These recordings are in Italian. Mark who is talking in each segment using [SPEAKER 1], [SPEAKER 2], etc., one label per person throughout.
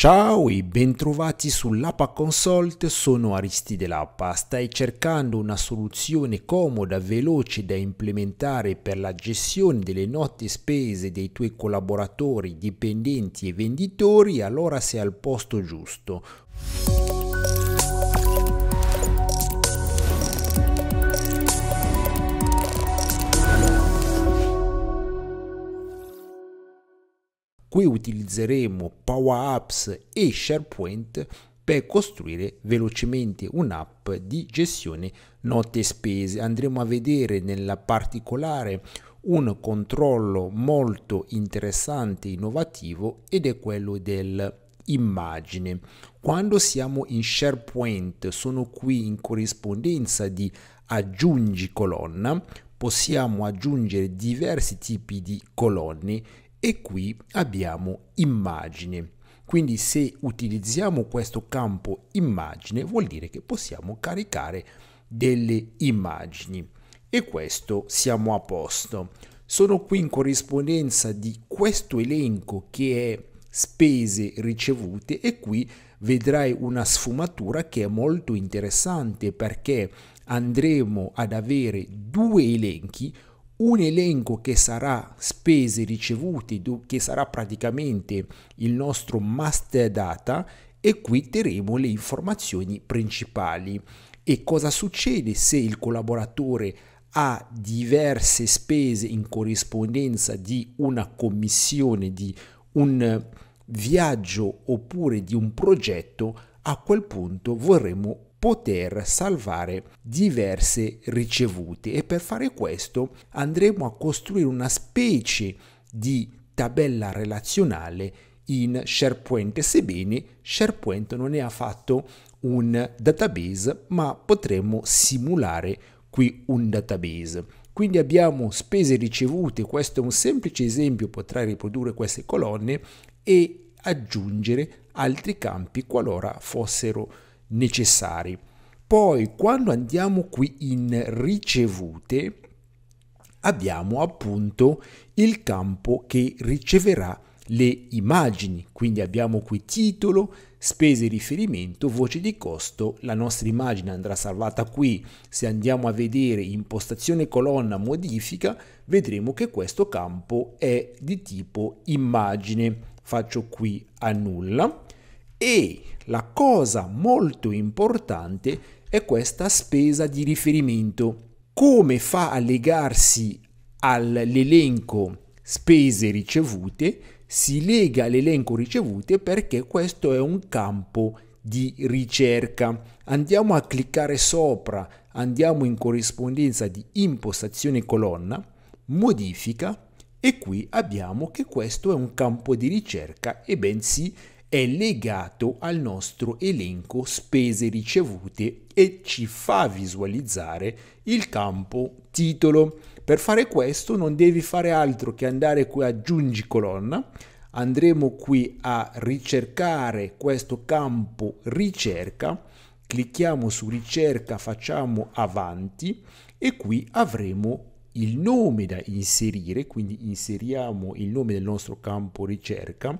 [SPEAKER 1] Ciao e bentrovati sull'Apa Consult, sono Aristi Lappa. Stai cercando una soluzione comoda, veloce da implementare per la gestione delle notti spese dei tuoi collaboratori, dipendenti e venditori? Allora sei al posto giusto. Qui utilizzeremo Power Apps e SharePoint per costruire velocemente un'app di gestione note e spese. Andremo a vedere nella particolare un controllo molto interessante e innovativo ed è quello dell'immagine. Quando siamo in SharePoint, sono qui in corrispondenza di aggiungi colonna, possiamo aggiungere diversi tipi di colonne e qui abbiamo immagine. Quindi se utilizziamo questo campo immagine vuol dire che possiamo caricare delle immagini e questo siamo a posto. Sono qui in corrispondenza di questo elenco che è spese ricevute e qui vedrai una sfumatura che è molto interessante perché andremo ad avere due elenchi un elenco che sarà spese ricevute, che sarà praticamente il nostro master data e qui terremo le informazioni principali. E cosa succede se il collaboratore ha diverse spese in corrispondenza di una commissione, di un viaggio oppure di un progetto? A quel punto vorremmo poter salvare diverse ricevute e per fare questo andremo a costruire una specie di tabella relazionale in SharePoint, sebbene SharePoint non ne ha fatto un database, ma potremmo simulare qui un database. Quindi abbiamo spese ricevute, questo è un semplice esempio, potrai riprodurre queste colonne e aggiungere altri campi qualora fossero necessari. Poi quando andiamo qui in ricevute abbiamo appunto il campo che riceverà le immagini, quindi abbiamo qui titolo, spese di riferimento, voce di costo, la nostra immagine andrà salvata qui, se andiamo a vedere impostazione colonna modifica vedremo che questo campo è di tipo immagine, faccio qui annulla e la cosa molto importante è questa spesa di riferimento. Come fa a legarsi all'elenco spese ricevute? Si lega all'elenco ricevute perché questo è un campo di ricerca. Andiamo a cliccare sopra, andiamo in corrispondenza di impostazione colonna, modifica e qui abbiamo che questo è un campo di ricerca e bensì è legato al nostro elenco spese ricevute e ci fa visualizzare il campo titolo. Per fare questo non devi fare altro che andare qui a aggiungi colonna, andremo qui a ricercare questo campo ricerca, clicchiamo su ricerca, facciamo avanti e qui avremo il nome da inserire, quindi inseriamo il nome del nostro campo ricerca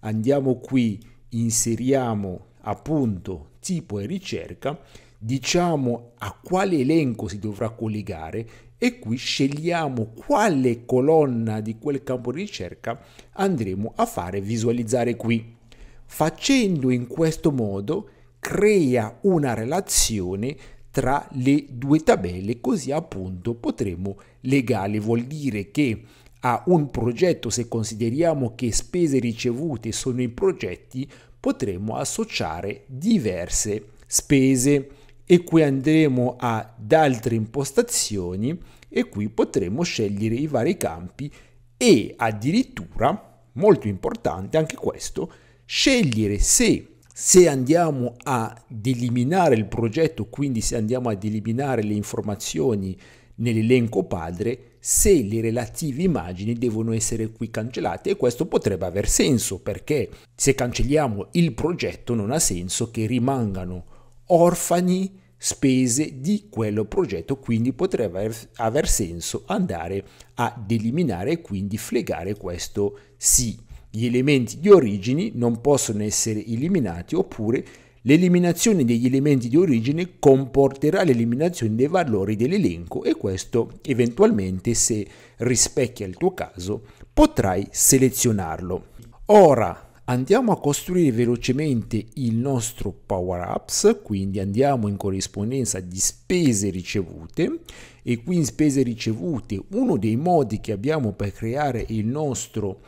[SPEAKER 1] andiamo qui, inseriamo appunto tipo e ricerca, diciamo a quale elenco si dovrà collegare e qui scegliamo quale colonna di quel campo di ricerca andremo a fare visualizzare qui. Facendo in questo modo crea una relazione tra le due tabelle così appunto potremo legare, vuol dire che a un progetto, se consideriamo che spese ricevute sono i progetti, potremmo associare diverse spese e qui andremo ad altre impostazioni e qui potremo scegliere i vari campi e addirittura, molto importante anche questo, scegliere se se andiamo ad eliminare il progetto, quindi se andiamo ad eliminare le informazioni nell'elenco padre se le relative immagini devono essere qui cancellate e questo potrebbe aver senso perché se cancelliamo il progetto non ha senso che rimangano orfani spese di quello progetto, quindi potrebbe aver, senso andare ad eliminare e quindi flegare questo sì. Gli elementi di origini non possono essere eliminati oppure L'eliminazione degli elementi di origine comporterà l'eliminazione dei valori dell'elenco e questo eventualmente se rispecchia il tuo caso potrai selezionarlo. Ora andiamo a costruire velocemente il nostro power Apps, quindi andiamo in corrispondenza di spese ricevute e qui in spese ricevute uno dei modi che abbiamo per creare il nostro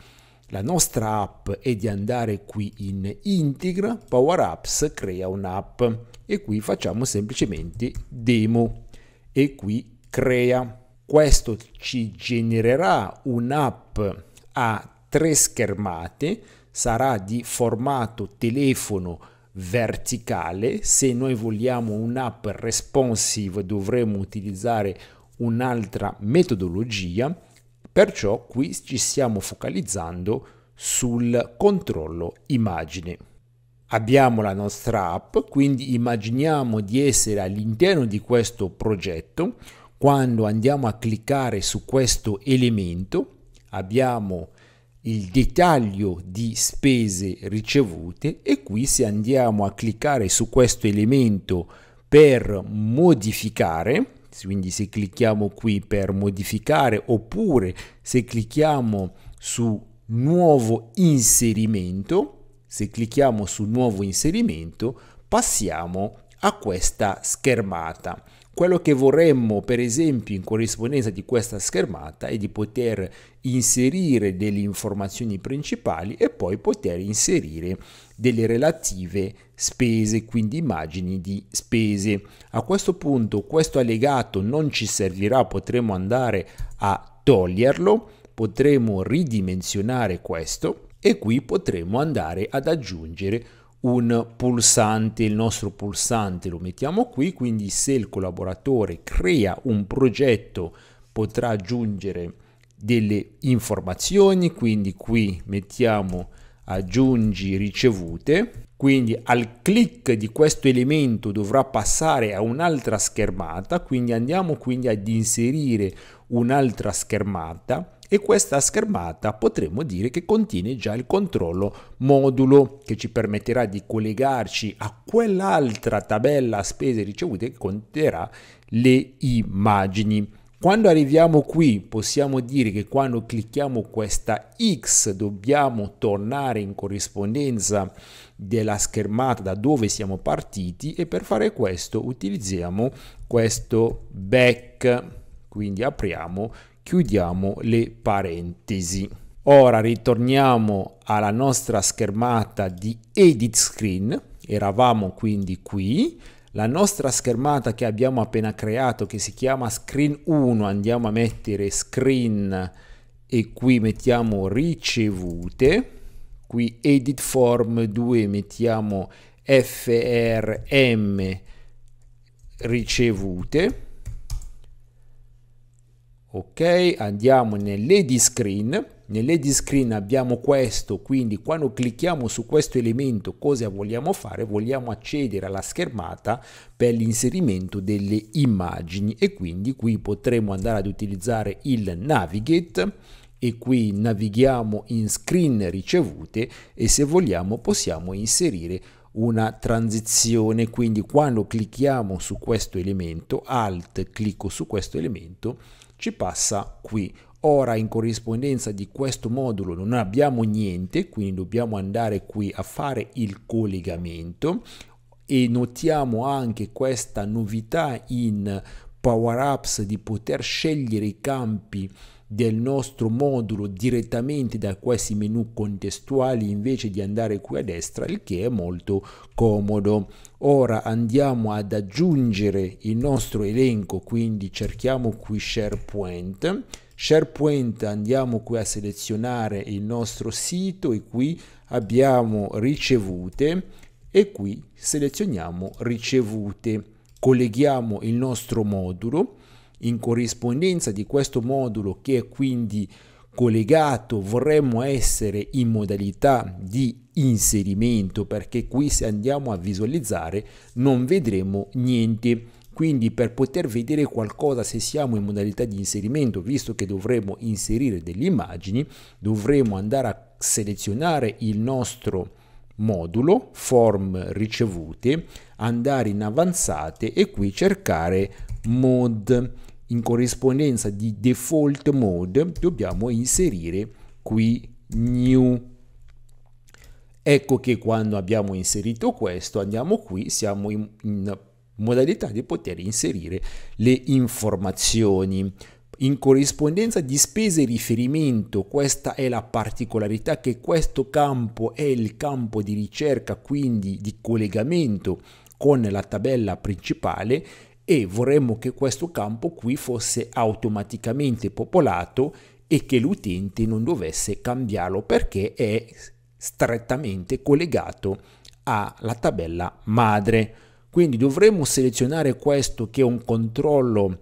[SPEAKER 1] la nostra app e di andare qui in integra, Power Apps crea un'app e qui facciamo semplicemente demo e qui crea. Questo ci genererà un'app a tre schermate, sarà di formato telefono verticale, se noi vogliamo un'app responsive dovremo utilizzare un'altra metodologia Perciò qui ci stiamo focalizzando sul controllo immagine. Abbiamo la nostra app, quindi immaginiamo di essere all'interno di questo progetto. Quando andiamo a cliccare su questo elemento abbiamo il dettaglio di spese ricevute e qui se andiamo a cliccare su questo elemento per modificare quindi se clicchiamo qui per modificare oppure se clicchiamo su nuovo inserimento, se clicchiamo su nuovo inserimento passiamo a questa schermata. Quello che vorremmo, per esempio, in corrispondenza di questa schermata è di poter inserire delle informazioni principali e poi poter inserire delle relative spese, quindi immagini di spese. A questo punto questo allegato non ci servirà, potremo andare a toglierlo, potremo ridimensionare questo e qui potremo andare ad aggiungere un un pulsante, il nostro pulsante lo mettiamo qui, quindi se il collaboratore crea un progetto potrà aggiungere delle informazioni, quindi qui mettiamo aggiungi ricevute, quindi al clic di questo elemento dovrà passare a un'altra schermata, quindi andiamo quindi ad inserire un'altra schermata e questa schermata potremmo dire che contiene già il controllo modulo che ci permetterà di collegarci a quell'altra tabella spese ricevute che conterrà le immagini. Quando arriviamo qui possiamo dire che quando clicchiamo questa X dobbiamo tornare in corrispondenza della schermata da dove siamo partiti e per fare questo utilizziamo questo back, quindi apriamo chiudiamo le parentesi. Ora ritorniamo alla nostra schermata di edit screen, eravamo quindi qui, la nostra schermata che abbiamo appena creato che si chiama screen 1, andiamo a mettere screen e qui mettiamo ricevute, qui edit form 2 mettiamo frm ricevute ok andiamo nell'edi screen nell'edi screen abbiamo questo quindi quando clicchiamo su questo elemento cosa vogliamo fare vogliamo accedere alla schermata per l'inserimento delle immagini e quindi qui potremo andare ad utilizzare il navigate e qui navighiamo in screen ricevute e se vogliamo possiamo inserire una transizione quindi quando clicchiamo su questo elemento alt clicco su questo elemento ci passa qui. Ora in corrispondenza di questo modulo non abbiamo niente, quindi dobbiamo andare qui a fare il collegamento e notiamo anche questa novità in Power Apps di poter scegliere i campi del nostro modulo direttamente da questi menu contestuali invece di andare qui a destra il che è molto comodo ora andiamo ad aggiungere il nostro elenco quindi cerchiamo qui SharePoint SharePoint andiamo qui a selezionare il nostro sito e qui abbiamo ricevute e qui selezioniamo ricevute colleghiamo il nostro modulo in corrispondenza di questo modulo che è quindi collegato vorremmo essere in modalità di inserimento perché qui se andiamo a visualizzare non vedremo niente quindi per poter vedere qualcosa se siamo in modalità di inserimento visto che dovremo inserire delle immagini dovremo andare a selezionare il nostro modulo form ricevute andare in avanzate e qui cercare mod in corrispondenza di default mode dobbiamo inserire qui new ecco che quando abbiamo inserito questo andiamo qui siamo in, in modalità di poter inserire le informazioni in corrispondenza di spese riferimento, questa è la particolarità che questo campo è il campo di ricerca, quindi di collegamento con la tabella principale e vorremmo che questo campo qui fosse automaticamente popolato e che l'utente non dovesse cambiarlo perché è strettamente collegato alla tabella madre. Quindi dovremmo selezionare questo che è un controllo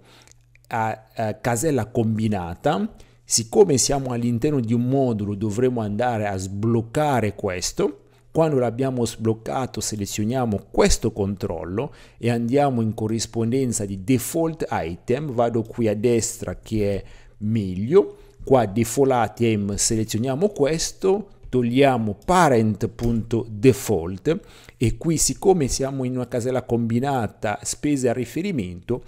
[SPEAKER 1] a, a casella combinata. Siccome siamo all'interno di un modulo dovremo andare a sbloccare questo quando l'abbiamo sbloccato selezioniamo questo controllo e andiamo in corrispondenza di default item, vado qui a destra che è meglio, qua default item selezioniamo questo, togliamo parent.default e qui siccome siamo in una casella combinata spese a riferimento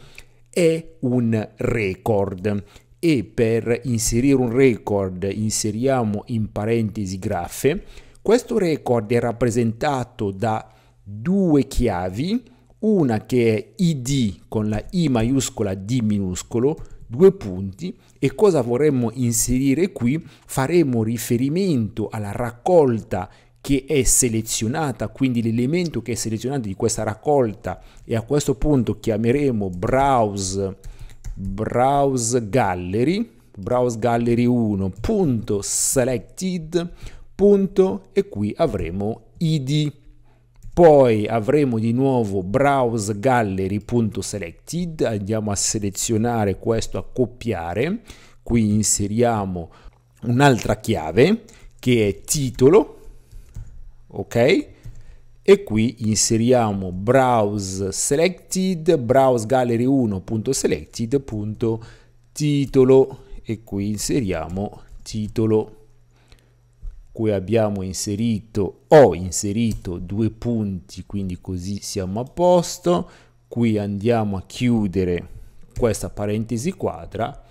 [SPEAKER 1] è un record e per inserire un record inseriamo in parentesi graffe questo record è rappresentato da due chiavi, una che è ID con la I maiuscola D minuscolo, due punti e cosa vorremmo inserire qui? Faremo riferimento alla raccolta che è selezionata, quindi l'elemento che è selezionato di questa raccolta e a questo punto chiameremo browse, browse gallery, browse gallery 1.selected punto e qui avremo id. Poi avremo di nuovo browseGallery.selected, andiamo a selezionare questo, a copiare, qui inseriamo un'altra chiave che è titolo, ok? E qui inseriamo browseSelected, browsegallery browse gallery1.selected.titolo e qui inseriamo titolo qui abbiamo inserito ho inserito due punti quindi così siamo a posto qui andiamo a chiudere questa parentesi quadra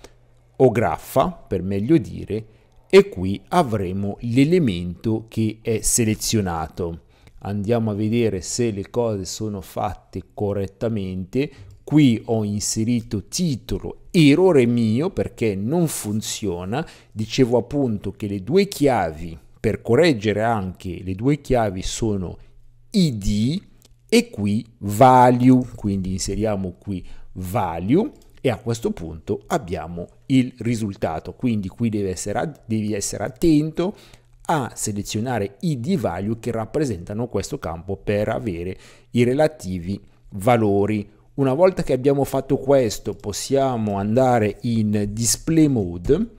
[SPEAKER 1] o graffa per meglio dire e qui avremo l'elemento che è selezionato andiamo a vedere se le cose sono fatte correttamente qui ho inserito titolo errore mio perché non funziona dicevo appunto che le due chiavi per correggere anche le due chiavi sono id e qui value, quindi inseriamo qui value e a questo punto abbiamo il risultato. Quindi qui devi essere, devi essere attento a selezionare i di value che rappresentano questo campo per avere i relativi valori. Una volta che abbiamo fatto questo possiamo andare in display mode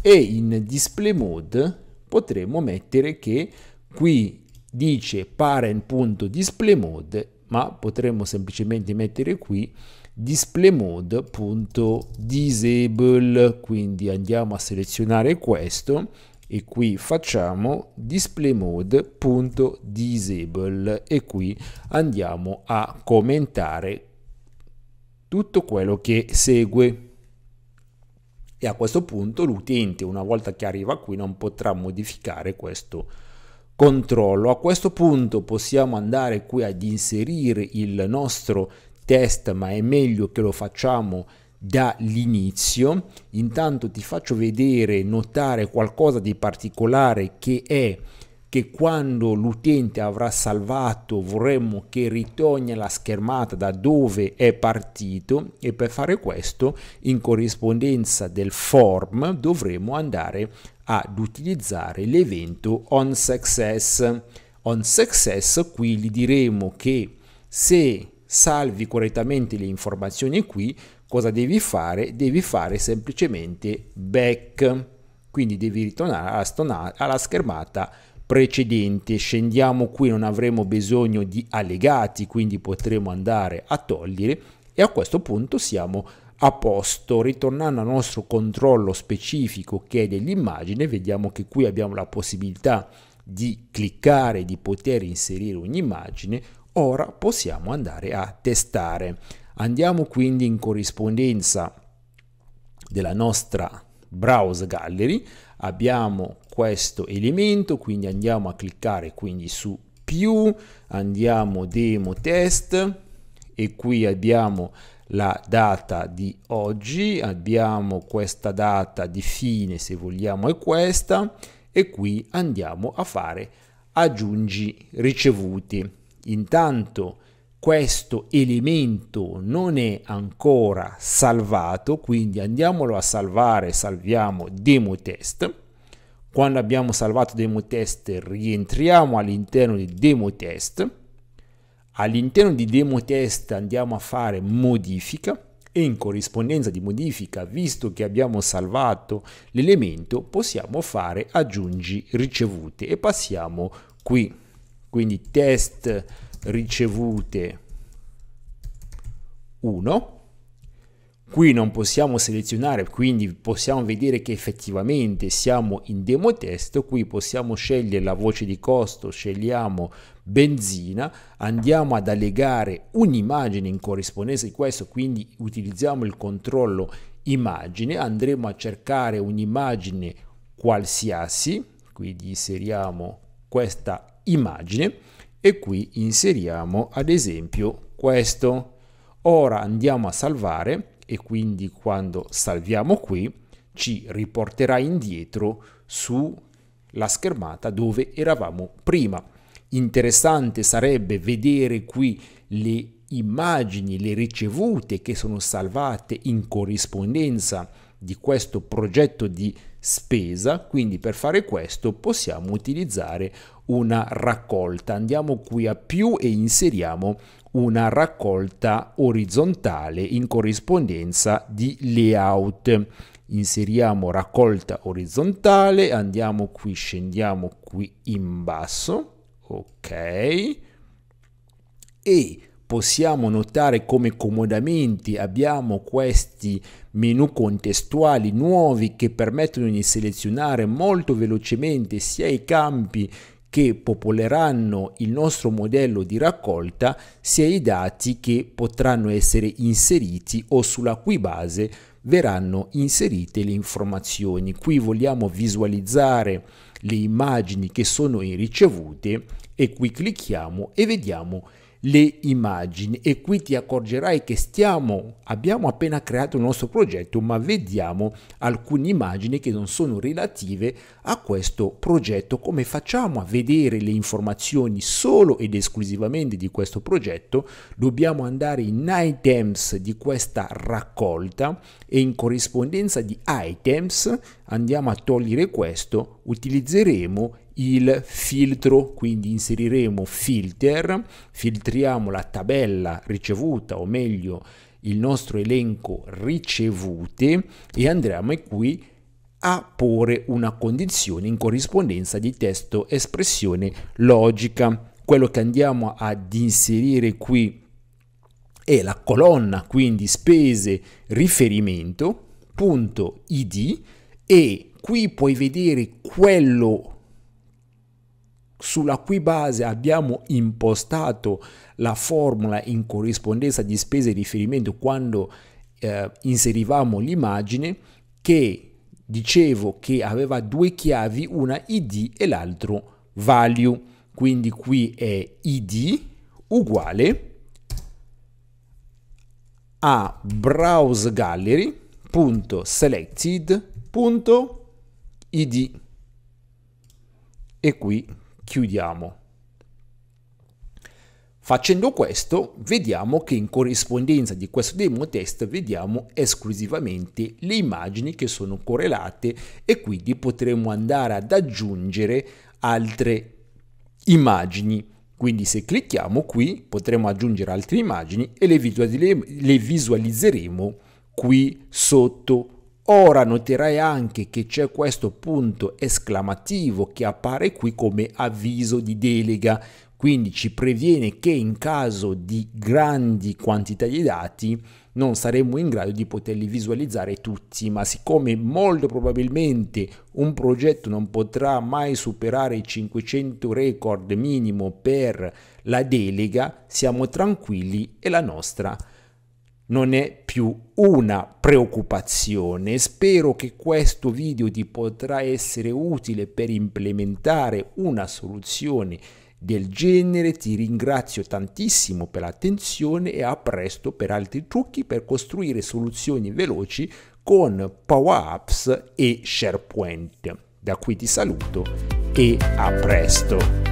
[SPEAKER 1] e in display mode potremmo mettere che qui dice parent.displayMode, ma potremmo semplicemente mettere qui displayMode.disable, quindi andiamo a selezionare questo e qui facciamo displayMode.disable e qui andiamo a commentare tutto quello che segue e a questo punto l'utente una volta che arriva qui non potrà modificare questo controllo. A questo punto possiamo andare qui ad inserire il nostro test ma è meglio che lo facciamo dall'inizio. Intanto ti faccio vedere, notare qualcosa di particolare che è che quando l'utente avrà salvato vorremmo che ritorni alla schermata da dove è partito e per fare questo in corrispondenza del form dovremo andare ad utilizzare l'evento on success on success qui gli diremo che se salvi correttamente le informazioni qui, cosa devi fare? Devi fare semplicemente back, quindi devi ritornare alla, alla schermata precedente, scendiamo qui, non avremo bisogno di allegati, quindi potremo andare a togliere e a questo punto siamo a posto. Ritornando al nostro controllo specifico che è dell'immagine, vediamo che qui abbiamo la possibilità di cliccare, di poter inserire un'immagine, ora possiamo andare a testare. Andiamo quindi in corrispondenza della nostra Browse Gallery, abbiamo questo elemento, quindi andiamo a cliccare quindi su più, andiamo demo test e qui abbiamo la data di oggi, abbiamo questa data di fine se vogliamo è questa e qui andiamo a fare aggiungi ricevuti. Intanto questo elemento non è ancora salvato, quindi andiamolo a salvare, salviamo demo test quando abbiamo salvato demo test rientriamo all'interno di demo test, all'interno di demo test andiamo a fare modifica e in corrispondenza di modifica, visto che abbiamo salvato l'elemento, possiamo fare aggiungi ricevute e passiamo qui. Quindi test ricevute 1 Qui non possiamo selezionare, quindi possiamo vedere che effettivamente siamo in demo test, qui possiamo scegliere la voce di costo, scegliamo benzina, andiamo ad allegare un'immagine in corrispondenza di questo, quindi utilizziamo il controllo immagine, andremo a cercare un'immagine qualsiasi, quindi inseriamo questa immagine e qui inseriamo ad esempio questo. Ora andiamo a salvare e quindi quando salviamo qui ci riporterà indietro sulla schermata dove eravamo prima. Interessante sarebbe vedere qui le immagini, le ricevute che sono salvate in corrispondenza di questo progetto di spesa, quindi per fare questo possiamo utilizzare una raccolta. Andiamo qui a più e inseriamo una raccolta orizzontale in corrispondenza di layout. Inseriamo raccolta orizzontale, andiamo qui, scendiamo qui in basso, ok, e possiamo notare come comodamente abbiamo questi menu contestuali nuovi che permettono di selezionare molto velocemente sia i campi che popoleranno il nostro modello di raccolta sia i dati che potranno essere inseriti o sulla cui base verranno inserite le informazioni. Qui vogliamo visualizzare le immagini che sono ricevute e qui clicchiamo e vediamo che le immagini e qui ti accorgerai che stiamo, abbiamo appena creato il nostro progetto ma vediamo alcune immagini che non sono relative a questo progetto. Come facciamo a vedere le informazioni solo ed esclusivamente di questo progetto? Dobbiamo andare in items di questa raccolta e in corrispondenza di items andiamo a togliere questo, utilizzeremo il filtro, quindi inseriremo filter, filtriamo la tabella ricevuta o meglio il nostro elenco ricevute e andremo qui a porre una condizione in corrispondenza di testo espressione logica. Quello che andiamo ad inserire qui è la colonna, quindi spese riferimento.id e qui puoi vedere quello sulla cui base abbiamo impostato la formula in corrispondenza di spese di riferimento quando eh, inserivamo l'immagine che dicevo che aveva due chiavi, una id e l'altro value. Quindi qui è id uguale a browsegallery.selected.id e qui chiudiamo. Facendo questo, vediamo che in corrispondenza di questo demo test vediamo esclusivamente le immagini che sono correlate e quindi potremo andare ad aggiungere altre immagini. Quindi se clicchiamo qui potremo aggiungere altre immagini e le visualizzeremo qui sotto Ora noterai anche che c'è questo punto esclamativo che appare qui come avviso di delega, quindi ci previene che in caso di grandi quantità di dati non saremmo in grado di poterli visualizzare tutti, ma siccome molto probabilmente un progetto non potrà mai superare i 500 record minimo per la delega, siamo tranquilli e la nostra non è più una preoccupazione. Spero che questo video ti potrà essere utile per implementare una soluzione del genere. Ti ringrazio tantissimo per l'attenzione e a presto per altri trucchi per costruire soluzioni veloci con Power Apps e SharePoint. Da qui ti saluto e a presto!